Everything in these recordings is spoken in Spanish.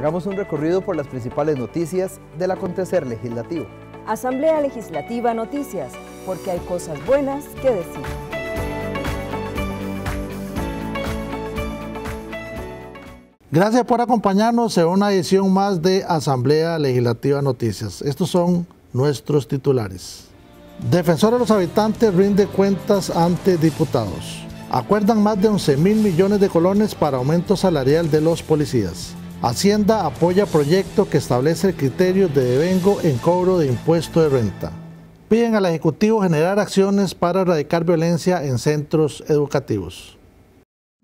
Hagamos un recorrido por las principales noticias del acontecer legislativo. Asamblea Legislativa Noticias, porque hay cosas buenas que decir. Gracias por acompañarnos en una edición más de Asamblea Legislativa Noticias. Estos son nuestros titulares. Defensor de los habitantes rinde cuentas ante diputados. Acuerdan más de 11 mil millones de colones para aumento salarial de los policías. Hacienda apoya proyecto que establece criterios de devengo en cobro de impuesto de renta. Piden al Ejecutivo generar acciones para erradicar violencia en centros educativos.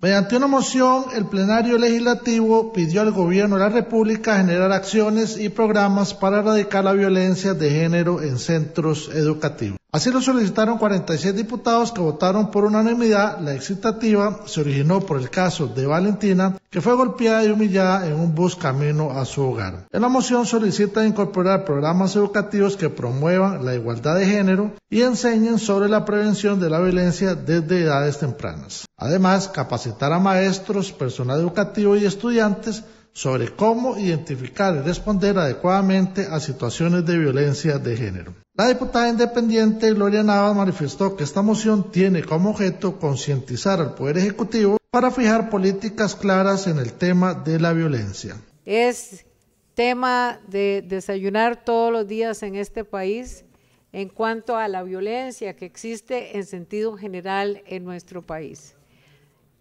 Mediante una moción, el plenario legislativo pidió al Gobierno de la República generar acciones y programas para erradicar la violencia de género en centros educativos. Así lo solicitaron 46 diputados que votaron por unanimidad. La excitativa se originó por el caso de Valentina, que fue golpeada y humillada en un bus camino a su hogar. En la moción solicita incorporar programas educativos que promuevan la igualdad de género y enseñen sobre la prevención de la violencia desde edades tempranas. Además, capacitar a maestros, personal educativo y estudiantes sobre cómo identificar y responder adecuadamente a situaciones de violencia de género. La diputada independiente Gloria Navas manifestó que esta moción tiene como objeto concientizar al Poder Ejecutivo para fijar políticas claras en el tema de la violencia. Es tema de desayunar todos los días en este país en cuanto a la violencia que existe en sentido general en nuestro país.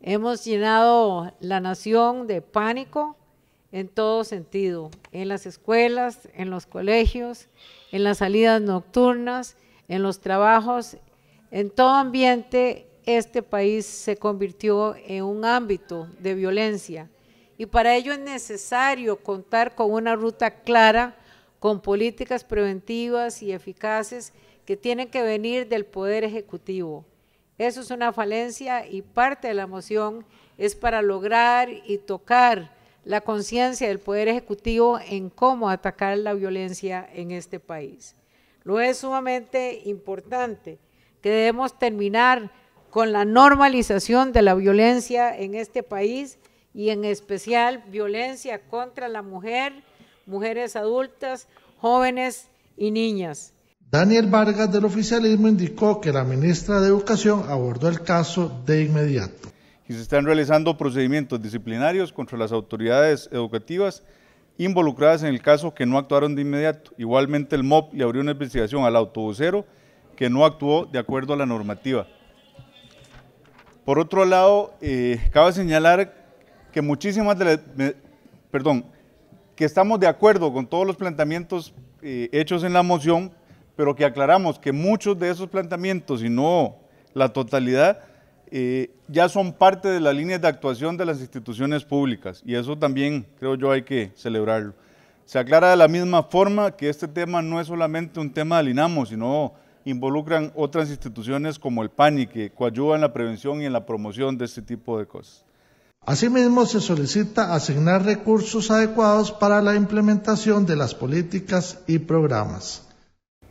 Hemos llenado la nación de pánico en todo sentido, en las escuelas, en los colegios, en las salidas nocturnas, en los trabajos, en todo ambiente, este país se convirtió en un ámbito de violencia. Y para ello es necesario contar con una ruta clara, con políticas preventivas y eficaces que tienen que venir del Poder Ejecutivo. Eso es una falencia y parte de la moción es para lograr y tocar la conciencia del Poder Ejecutivo en cómo atacar la violencia en este país. Lo es sumamente importante que debemos terminar con la normalización de la violencia en este país y en especial violencia contra la mujer, mujeres adultas, jóvenes y niñas. Daniel Vargas del oficialismo indicó que la ministra de Educación abordó el caso de inmediato y se están realizando procedimientos disciplinarios contra las autoridades educativas involucradas en el caso que no actuaron de inmediato. Igualmente el MOP le abrió una investigación al autobusero que no actuó de acuerdo a la normativa. Por otro lado, eh, cabe señalar que muchísimas de las... Perdón, que estamos de acuerdo con todos los planteamientos eh, hechos en la moción, pero que aclaramos que muchos de esos planteamientos, y no la totalidad, eh, ya son parte de las línea de actuación de las instituciones públicas y eso también creo yo hay que celebrarlo. Se aclara de la misma forma que este tema no es solamente un tema del INAMO, sino involucran otras instituciones como el PANI que coayudan en la prevención y en la promoción de este tipo de cosas. Asimismo, se solicita asignar recursos adecuados para la implementación de las políticas y programas.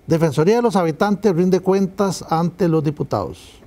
Defensoría de los Habitantes rinde cuentas ante los diputados.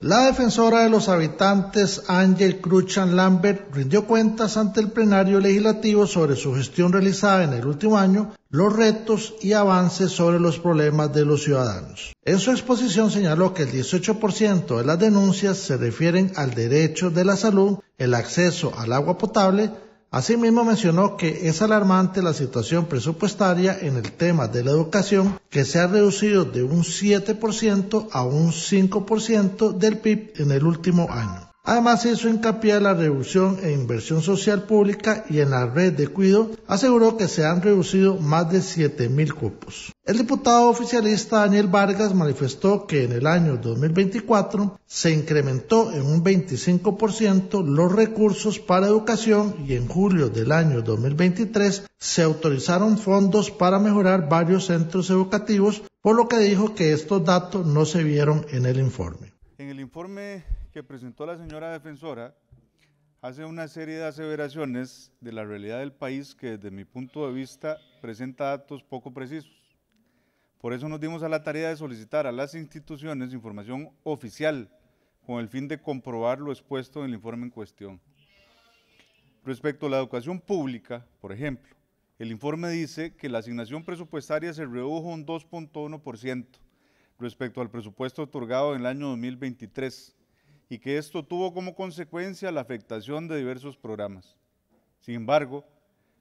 La defensora de los habitantes, Ángel Cruchan Lambert, rindió cuentas ante el plenario legislativo sobre su gestión realizada en el último año, los retos y avances sobre los problemas de los ciudadanos. En su exposición señaló que el 18% de las denuncias se refieren al derecho de la salud, el acceso al agua potable, Asimismo mencionó que es alarmante la situación presupuestaria en el tema de la educación, que se ha reducido de un 7% a un 5% del PIB en el último año. Además hizo hincapié en la reducción en inversión social pública y en la red de cuido, aseguró que se han reducido más de 7.000 cupos. El diputado oficialista Daniel Vargas manifestó que en el año 2024 se incrementó en un 25% los recursos para educación y en julio del año 2023 se autorizaron fondos para mejorar varios centros educativos, por lo que dijo que estos datos no se vieron en el informe. En el informe que presentó la señora defensora hace una serie de aseveraciones de la realidad del país que desde mi punto de vista presenta datos poco precisos. Por eso nos dimos a la tarea de solicitar a las instituciones información oficial con el fin de comprobar lo expuesto en el informe en cuestión. Respecto a la educación pública, por ejemplo, el informe dice que la asignación presupuestaria se redujo un 2.1% respecto al presupuesto otorgado en el año 2023 y que esto tuvo como consecuencia la afectación de diversos programas. Sin embargo,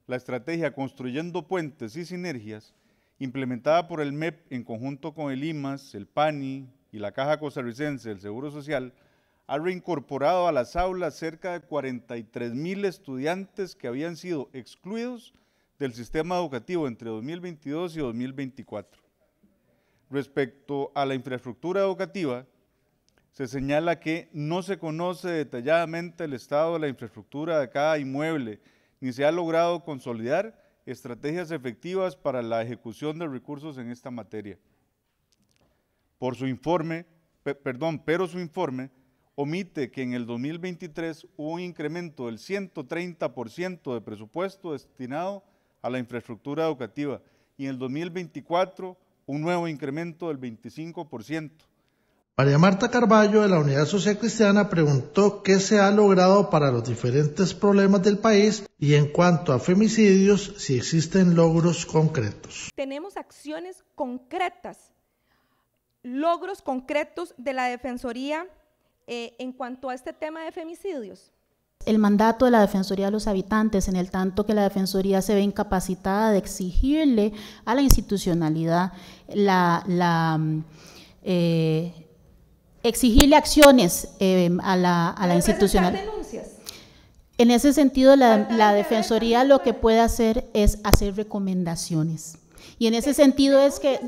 la estrategia Construyendo Puentes y Sinergias, implementada por el MEP en conjunto con el IMAS, el PANI y la Caja Costarricense del Seguro Social, ha reincorporado a las aulas cerca de 43 mil estudiantes que habían sido excluidos del sistema educativo entre 2022 y 2024. Respecto a la infraestructura educativa, se señala que no se conoce detalladamente el estado de la infraestructura de cada inmueble, ni se ha logrado consolidar estrategias efectivas para la ejecución de recursos en esta materia. Por su informe, perdón, pero su informe omite que en el 2023 hubo un incremento del 130% de presupuesto destinado a la infraestructura educativa y en el 2024 un nuevo incremento del 25%. María Marta Carballo de la Unidad Social Cristiana preguntó qué se ha logrado para los diferentes problemas del país y en cuanto a femicidios, si existen logros concretos. Tenemos acciones concretas, logros concretos de la Defensoría eh, en cuanto a este tema de femicidios. El mandato de la Defensoría de los Habitantes, en el tanto que la Defensoría se ve incapacitada de exigirle a la institucionalidad la... Mm, eh, exigirle acciones eh, a la, a la institucional. denuncias? En ese sentido, la, Defensoría lo que puede hacer es hacer recomendaciones. Y en ese sentido es que...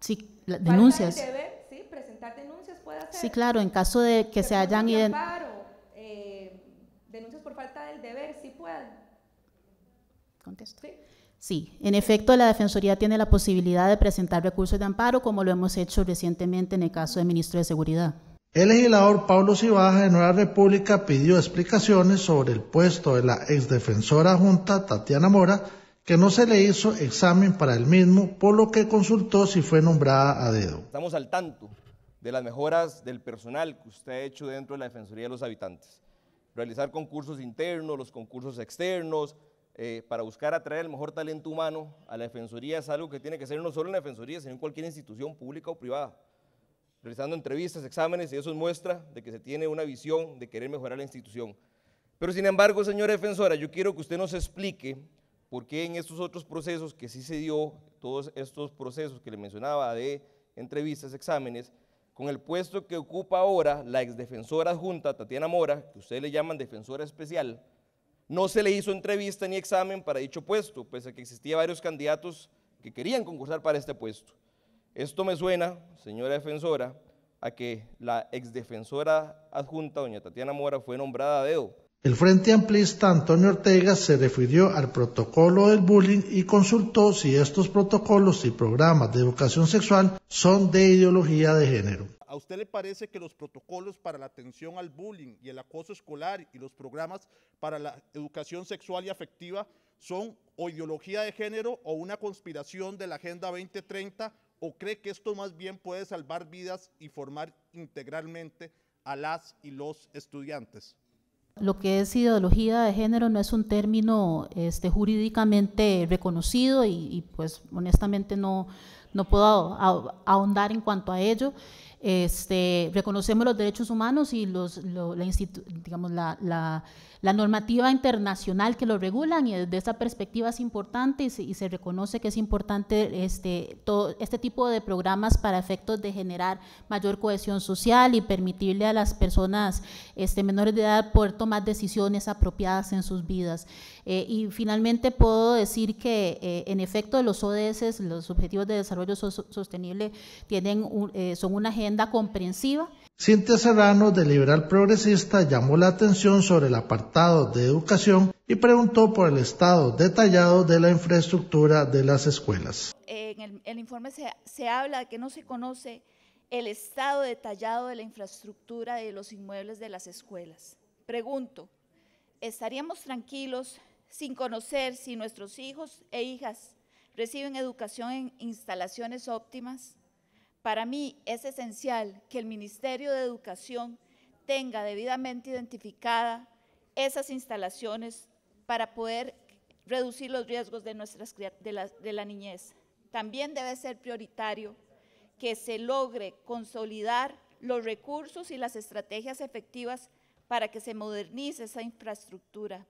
Sí, denuncias. sí, presentar denuncias puede hacer. Sí, claro, en caso de que se hayan... Eh, denuncias por falta del deber, sí pueden. Contesto. Sí, en efecto, la Defensoría tiene la posibilidad de presentar recursos de amparo, como lo hemos hecho recientemente en el caso del ministro de Seguridad. El legislador Pablo Cibaja de Nueva República pidió explicaciones sobre el puesto de la exdefensora junta Tatiana Mora, que no se le hizo examen para el mismo, por lo que consultó si fue nombrada a dedo. Estamos al tanto de las mejoras del personal que usted ha hecho dentro de la Defensoría de los Habitantes. Realizar concursos internos, los concursos externos, eh, para buscar atraer el mejor talento humano a la Defensoría es algo que tiene que ser no solo en la Defensoría, sino en cualquier institución pública o privada. Realizando entrevistas, exámenes, y eso muestra de que se tiene una visión de querer mejorar la institución. Pero sin embargo, señora defensora, yo quiero que usted nos explique por qué en estos otros procesos que sí se dio, todos estos procesos que le mencionaba de entrevistas, exámenes, con el puesto que ocupa ahora la exdefensora adjunta Tatiana Mora, que usted le llaman defensora especial, no se le hizo entrevista ni examen para dicho puesto, pese a que existía varios candidatos que querían concursar para este puesto. Esto me suena, señora defensora, a que la exdefensora adjunta, doña Tatiana Mora, fue nombrada a dedo. El Frente Amplista Antonio Ortega se refirió al protocolo del bullying y consultó si estos protocolos y programas de educación sexual son de ideología de género. ¿A usted le parece que los protocolos para la atención al bullying y el acoso escolar y los programas para la educación sexual y afectiva son o ideología de género o una conspiración de la Agenda 2030 o cree que esto más bien puede salvar vidas y formar integralmente a las y los estudiantes? Lo que es ideología de género no es un término este, jurídicamente reconocido y, pues honestamente no, no puedo ahondar en cuanto a ello. Este, reconocemos los derechos humanos y los, la, digamos, la, normativa internacional que lo regulan y desde esa perspectiva es importante y se, reconoce que es importante este, todo este tipo de programas para efectos de generar mayor cohesión social y permitirle a las personas este, menores de edad poder tomar decisiones apropiadas en sus vidas. Eh, y finalmente puedo decir que eh, en efecto los ODS, los Objetivos de Desarrollo Sostenible, tienen eh, son una agenda comprensiva. Cintia Serrano, de Liberal Progresista, llamó la atención sobre el apartado de educación y preguntó por el estado detallado de la infraestructura de las escuelas. En el, informe se, se habla de que no se conoce el estado detallado de la infraestructura de los inmuebles de las escuelas. Pregunto, ¿estaríamos tranquilos sin conocer si nuestros hijos e hijas reciben educación en instalaciones óptimas, para mí es esencial que el Ministerio de Educación tenga debidamente identificada esas instalaciones para poder reducir los riesgos de, nuestras, de la niñez. También debe ser prioritario que se logre consolidar los recursos y las estrategias efectivas para que se modernice esa infraestructura.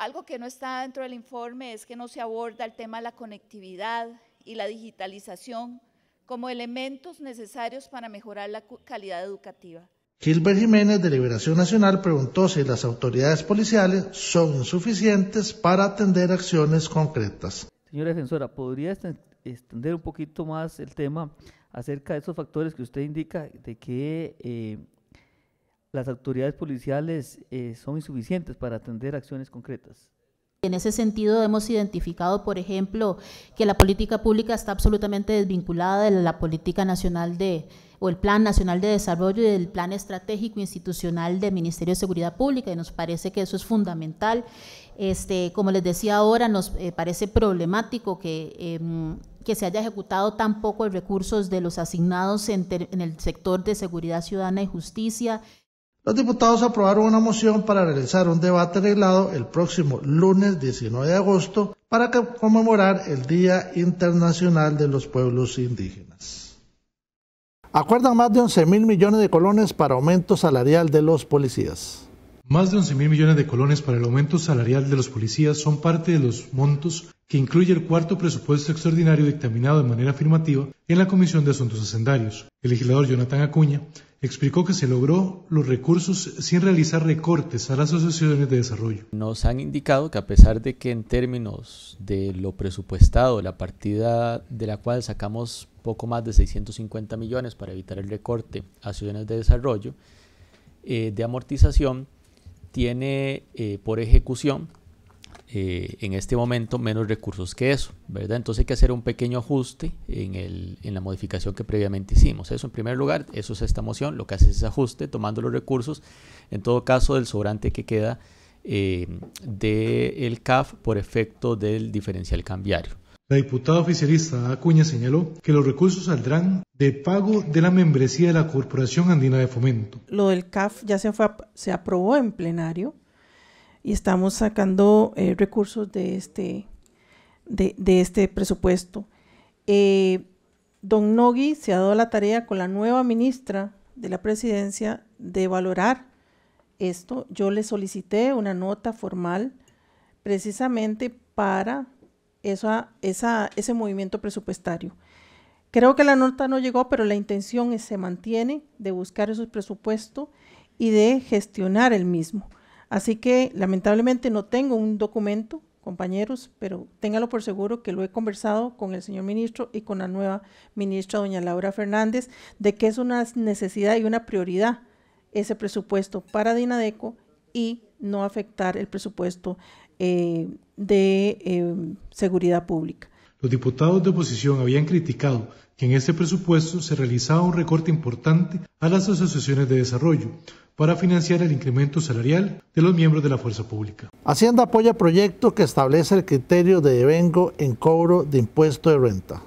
Algo que no está dentro del informe es que no se aborda el tema de la conectividad y la digitalización como elementos necesarios para mejorar la calidad educativa. Gilbert Jiménez de Liberación Nacional preguntó si las autoridades policiales son insuficientes para atender acciones concretas. Señora defensora, ¿podría extender un poquito más el tema acerca de esos factores que usted indica de que eh, las autoridades policiales eh, son insuficientes para atender acciones concretas. En ese sentido, hemos identificado, por ejemplo, que la política pública está absolutamente desvinculada de la política nacional de o el Plan Nacional de Desarrollo y del Plan Estratégico Institucional del Ministerio de Seguridad Pública, y nos parece que eso es fundamental. Este, como les decía ahora, nos eh, parece problemático que, em, que se haya ejecutado tan poco recursos de los asignados en el sector de seguridad ciudadana y justicia. Los diputados aprobaron una moción para realizar un debate arreglado el próximo lunes 19 de agosto para conmemorar el Día Internacional de los Pueblos Indígenas. Acuerdan más de 11 mil millones de colones para aumento salarial de los policías. Más de 11 mil millones de colones para el aumento salarial de los policías son parte de los montos que incluye el cuarto presupuesto extraordinario dictaminado de manera afirmativa en la Comisión de Asuntos Hacendarios. El legislador Jonathan Acuña explicó que se logró los recursos sin realizar recortes a las asociaciones de desarrollo. Nos han indicado que a pesar de que en términos de lo presupuestado, la partida de la cual sacamos poco más de 650 millones para evitar el recorte a asociaciones de desarrollo, eh, de amortización, tiene eh, por ejecución eh, en este momento menos recursos que eso, ¿verdad? Entonces hay que hacer un pequeño ajuste en, la modificación que previamente hicimos. Eso en primer lugar, eso es esta moción, lo que hace es ese ajuste tomando los recursos, en todo caso del sobrante que queda eh, del CAF por efecto del diferencial cambiario. La diputada oficialista Acuña señaló que los recursos saldrán de pago de la membresía de la Corporación Andina de Fomento. Lo del CAF ya se, se aprobó en plenario y estamos sacando eh, recursos de este, de, este presupuesto. Eh, don Nogui se ha dado la tarea con la nueva ministra de la presidencia de valorar esto. Yo le solicité una nota formal precisamente para ese movimiento presupuestario. Creo que la nota no llegó, pero la intención es, se mantiene de buscar esos presupuestos y de gestionar el mismo. Así que lamentablemente no tengo un documento, compañeros, pero téngalo por seguro que lo he conversado con el señor ministro y con la nueva ministra, doña Laura Fernández, de que es una necesidad y una prioridad ese presupuesto para Dinadeco y no afectar el presupuesto eh, de eh, seguridad pública. Los diputados de oposición habían criticado en este presupuesto se realizaba un recorte importante a las asociaciones de desarrollo para financiar el incremento salarial de los miembros de la fuerza pública. Hacienda apoya proyecto que establece el criterio de devengo en cobro de impuesto de renta.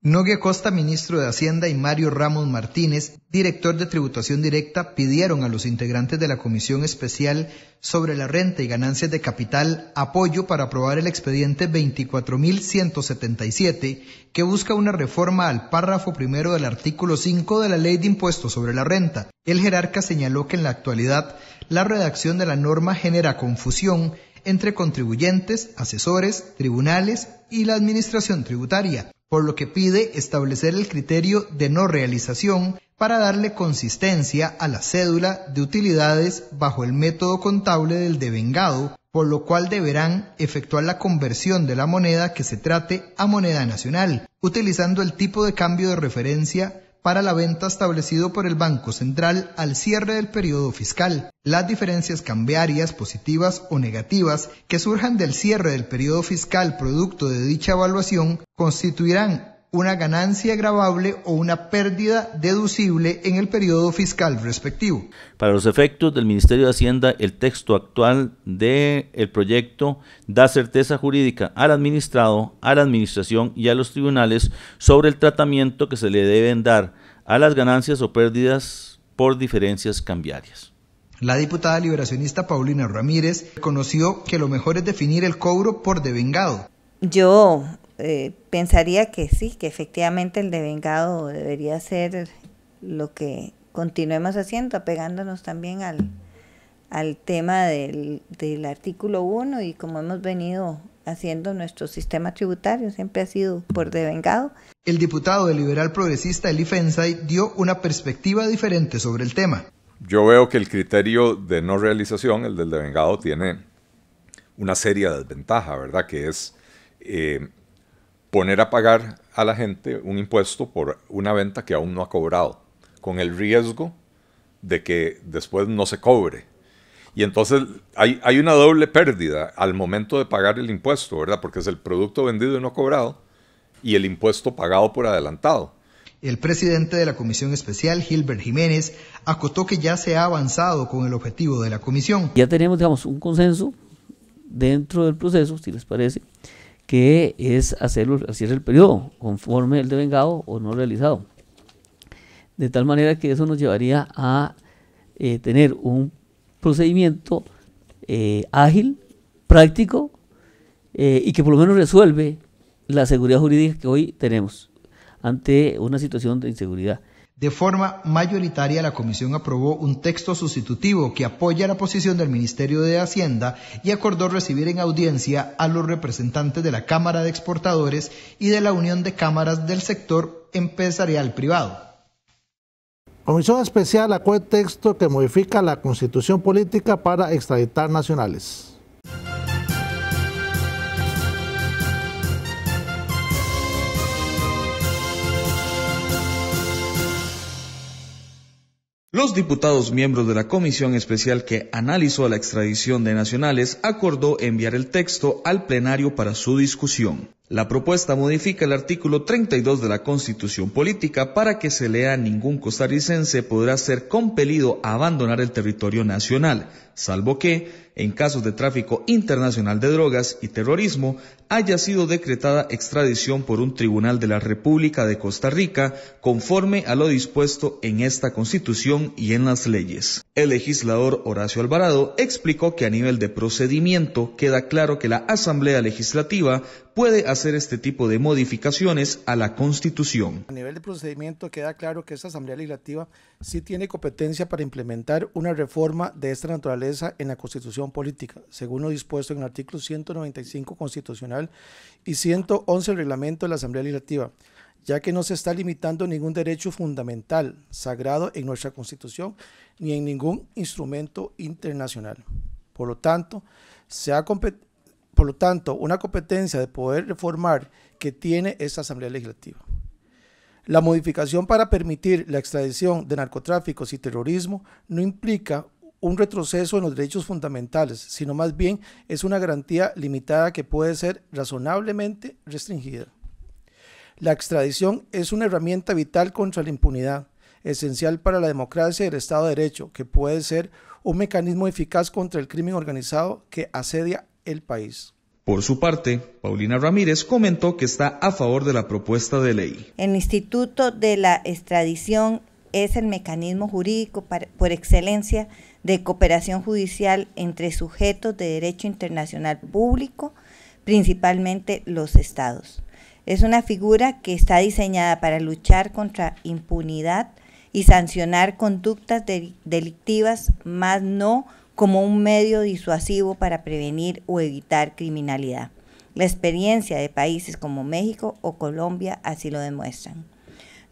Nogue Costa, ministro de Hacienda, y Mario Ramos Martínez, director de Tributación Directa, pidieron a los integrantes de la Comisión Especial sobre la Renta y Ganancias de Capital apoyo para aprobar el expediente 24.177, que busca una reforma al párrafo primero del artículo 5 de la Ley de Impuestos sobre la Renta. El jerarca señaló que en la actualidad la redacción de la norma genera confusión entre contribuyentes, asesores, tribunales y la administración tributaria por lo que pide establecer el criterio de no realización para darle consistencia a la cédula de utilidades bajo el método contable del devengado, por lo cual deberán efectuar la conversión de la moneda que se trate a moneda nacional, utilizando el tipo de cambio de referencia para la venta establecido por el Banco Central al cierre del periodo fiscal. Las diferencias cambiarias positivas o negativas que surjan del cierre del periodo fiscal producto de dicha evaluación constituirán una ganancia grabable o una pérdida deducible en el periodo fiscal respectivo. Para los efectos del Ministerio de Hacienda, el texto actual del proyecto da certeza jurídica al administrado, a la administración y a los tribunales sobre el tratamiento que se le deben dar a las ganancias o pérdidas por diferencias cambiarias. La diputada liberacionista Paulina Ramírez reconoció que lo mejor es definir el cobro por devengado. Yo eh, pensaría que sí, que efectivamente el devengado debería ser lo que continuemos haciendo, apegándonos también al, tema del, artículo 1 y como hemos venido haciendo nuestro sistema tributario, siempre ha sido por devengado. El diputado de liberal progresista Eli Fensay dio una perspectiva diferente sobre el tema. Yo veo que el criterio de no realización, el del devengado, tiene una seria desventaja, ¿verdad? Que es eh, poner a pagar a la gente un impuesto por una venta que aún no ha cobrado, con el riesgo de que después no se cobre. Y entonces hay, una doble pérdida al momento de pagar el impuesto, ¿verdad? Porque es el producto vendido y no cobrado y el impuesto pagado por adelantado. El presidente de la Comisión Especial, Gilbert Jiménez, acotó que ya se ha avanzado con el objetivo de la comisión. Ya tenemos, digamos, un consenso dentro del proceso, si les parece, que es hacer, hacer el periodo conforme el devengado o no realizado. De tal manera que eso nos llevaría a eh, tener un procedimiento eh, ágil, práctico eh, y que por lo menos resuelve la seguridad jurídica que hoy tenemos ante una situación de inseguridad. De forma mayoritaria, la Comisión aprobó un texto sustitutivo que apoya la posición del Ministerio de Hacienda y acordó recibir en audiencia a los representantes de la Cámara de Exportadores y de la Unión de Cámaras del Sector Empresarial Privado. Comisión Especial acuerda texto que modifica la Constitución Política para extraditar nacionales. Los diputados miembros de la comisión especial que analizó la extradición de nacionales acordó enviar el texto al plenario para su discusión. La propuesta modifica el artículo 32 de la Constitución Política para que se lea ningún costarricense podrá ser compelido a abandonar el territorio nacional, salvo que, en casos de tráfico internacional de drogas y terrorismo, haya sido decretada extradición por un tribunal de la República de Costa Rica conforme a lo dispuesto en esta Constitución y en las leyes. El legislador Horacio Alvarado explicó que a nivel de procedimiento queda claro que la Asamblea Legislativa puede hacer este tipo de modificaciones a la Constitución. A nivel de procedimiento queda claro que esta Asamblea Legislativa sí tiene competencia para implementar una reforma de esta naturaleza en la Constitución Política, según lo dispuesto en el artículo 195 constitucional y 111 del reglamento de la Asamblea Legislativa ya que no se está limitando ningún derecho fundamental sagrado en nuestra Constitución ni en ningún instrumento internacional. Por lo tanto, se ha, competido... Por lo tanto, una competencia de poder reformar que tiene esta Asamblea Legislativa. La modificación para permitir la extradición de narcotráficos y terrorismo no implica un retroceso en los derechos fundamentales, sino más bien es una garantía limitada que puede ser razonablemente restringida. La extradición es una herramienta vital contra la impunidad, esencial para la democracia y el Estado de Derecho, que puede ser un mecanismo eficaz contra el crimen organizado que asedia País. Por su parte, Paulina Ramírez comentó que está a favor de la propuesta de ley. El Instituto de la Extradición es el mecanismo jurídico por excelencia de cooperación judicial entre sujetos de derecho internacional público, principalmente los estados. Es una figura que está diseñada para luchar contra impunidad y sancionar conductas delictivas, más no como un medio disuasivo para prevenir o evitar criminalidad. La experiencia de países como México o Colombia así lo demuestran.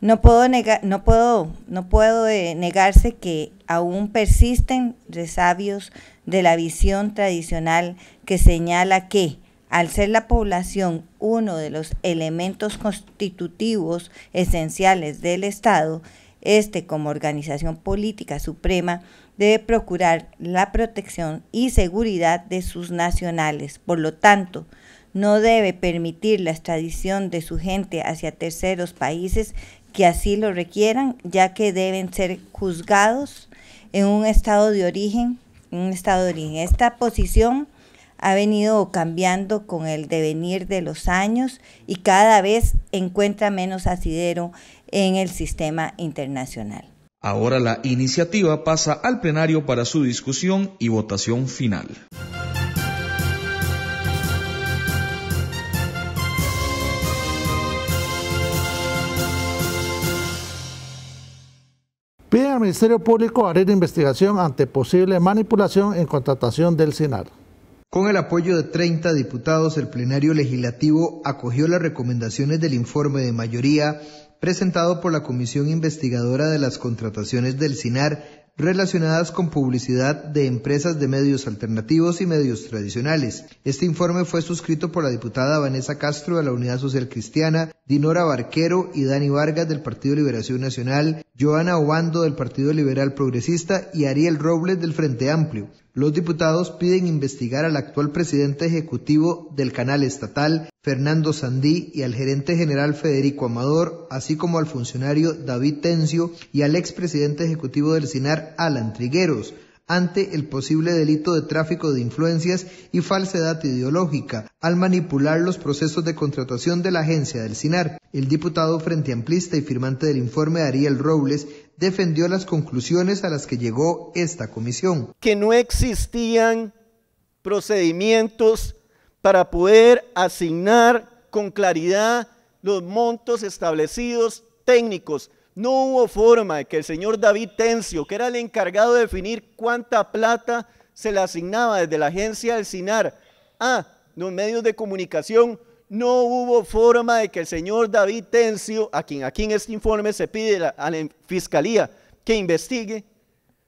No puedo, no puedo, no puedo eh, negarse que aún persisten resabios de la visión tradicional que señala que, al ser la población uno de los elementos constitutivos esenciales del Estado, este como organización política suprema debe procurar la protección y seguridad de sus nacionales. Por lo tanto, no debe permitir la extradición de su gente hacia terceros países que así lo requieran, ya que deben ser juzgados en un estado de origen. En un estado de origen. Esta posición ha venido cambiando con el devenir de los años y cada vez encuentra menos asidero en el sistema internacional. Ahora la iniciativa pasa al plenario para su discusión y votación final. Pide al Ministerio Público abrir investigación ante posible manipulación en contratación del Senado. Con el apoyo de 30 diputados, el plenario legislativo acogió las recomendaciones del informe de mayoría presentado por la Comisión Investigadora de las Contrataciones del CINAR relacionadas con publicidad de empresas de medios alternativos y medios tradicionales. Este informe fue suscrito por la diputada Vanessa Castro de la Unidad Social Cristiana, Dinora Barquero y Dani Vargas del Partido Liberación Nacional, Joana Obando del Partido Liberal Progresista y Ariel Robles del Frente Amplio. Los diputados piden investigar al actual presidente ejecutivo del canal estatal, Fernando Sandí y al gerente general Federico Amador, así como al funcionario David Tencio y al expresidente ejecutivo del SINAR, Alan Trigueros, ante el posible delito de tráfico de influencias y falsedad ideológica al manipular los procesos de contratación de la agencia del CINAR. El diputado frente amplista y firmante del informe Ariel Robles defendió las conclusiones a las que llegó esta comisión. Que no existían procedimientos para poder asignar con claridad los montos establecidos técnicos. No hubo forma de que el señor David Tencio, que era el encargado de definir cuánta plata se le asignaba desde la agencia al SINAR a los medios de comunicación, no hubo forma de que el señor David Tencio, a quien aquí en este informe se pide a la fiscalía que investigue,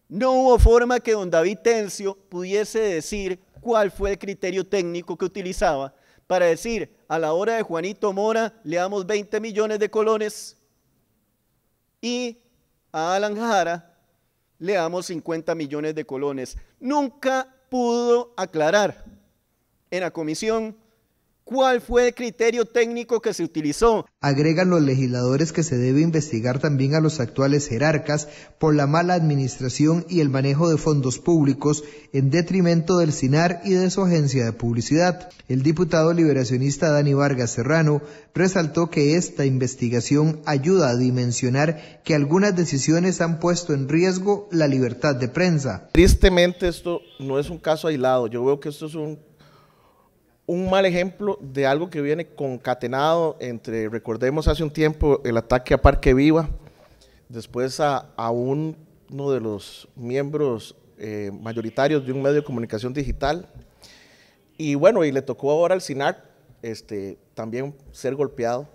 no hubo forma que don David Tencio pudiese decir cuál fue el criterio técnico que utilizaba para decir, a la hora de Juanito Mora le damos 20 millones de colones y a Alan Jara le damos 50 millones de colones. Nunca pudo aclarar en la comisión ¿Cuál fue el criterio técnico que se utilizó? Agregan los legisladores que se debe investigar también a los actuales jerarcas por la mala administración y el manejo de fondos públicos en detrimento del SINAR y de su agencia de publicidad. El diputado liberacionista Dani Vargas Serrano resaltó que esta investigación ayuda a dimensionar que algunas decisiones han puesto en riesgo la libertad de prensa. Tristemente esto no es un caso aislado, yo veo que esto es un un mal ejemplo de algo que viene concatenado entre, recordemos hace un tiempo, el ataque a Parque Viva, después a, uno de los miembros eh, mayoritarios de un medio de comunicación digital. Y bueno, y le tocó ahora al SINAR este, también ser golpeado.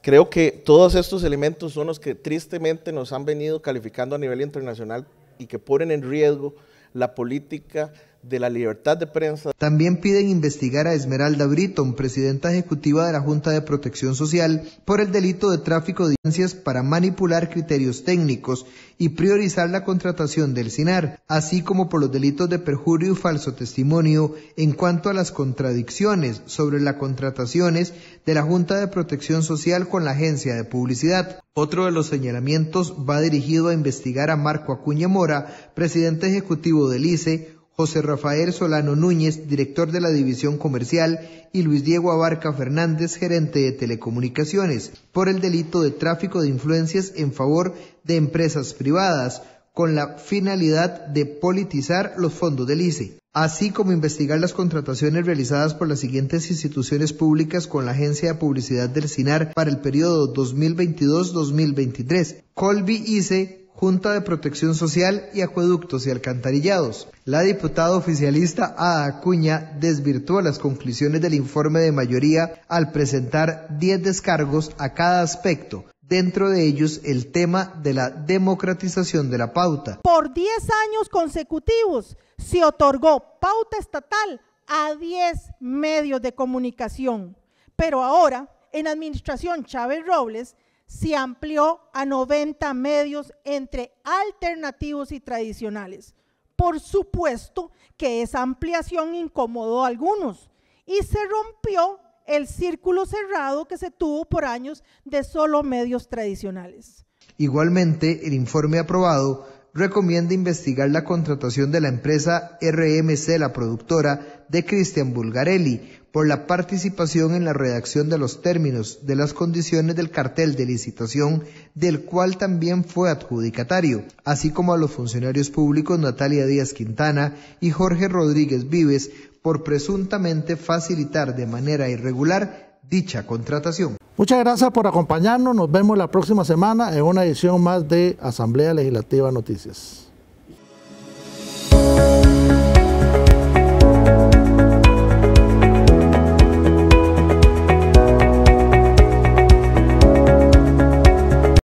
Creo que todos estos elementos son los que tristemente nos han venido calificando a nivel internacional y que ponen en riesgo la política de la libertad de prensa. También piden investigar a Esmeralda Britton, presidenta ejecutiva de la Junta de Protección Social, por el delito de tráfico de audiencias para manipular criterios técnicos y priorizar la contratación del SINAR, así como por los delitos de perjurio y falso testimonio en cuanto a las contradicciones sobre las contrataciones de la Junta de Protección Social con la agencia de publicidad. Otro de los señalamientos va dirigido a investigar a Marco Acuña Mora, presidente ejecutivo del ICE, José Rafael Solano Núñez, director de la División Comercial, y Luis Diego Abarca Fernández, gerente de Telecomunicaciones, por el delito de tráfico de influencias en favor de empresas privadas, con la finalidad de politizar los fondos del ICE, así como investigar las contrataciones realizadas por las siguientes instituciones públicas con la Agencia de Publicidad del CINAR para el periodo 2022-2023, Colby ICE, Junta de Protección Social y Acueductos y Alcantarillados. La diputada oficialista Ada Acuña desvirtuó las conclusiones del informe de mayoría al presentar 10 descargos a cada aspecto, dentro de ellos el tema de la democratización de la pauta. Por 10 años consecutivos se otorgó pauta estatal a 10 medios de comunicación, pero ahora, en administración Chávez Robles, se amplió a 90 medios entre alternativos y tradicionales. Por supuesto que esa ampliación incomodó a algunos y se rompió el círculo cerrado que se tuvo por años de solo medios tradicionales. Igualmente, el informe aprobado recomienda investigar la contratación de la empresa RMC, la productora de Cristian Bulgarelli, por la participación en la redacción de los términos de las condiciones del cartel de licitación del cual también fue adjudicatario, así como a los funcionarios públicos Natalia Díaz Quintana y Jorge Rodríguez Vives por presuntamente facilitar de manera irregular dicha contratación. Muchas gracias por acompañarnos, nos vemos la próxima semana en una edición más de Asamblea Legislativa Noticias.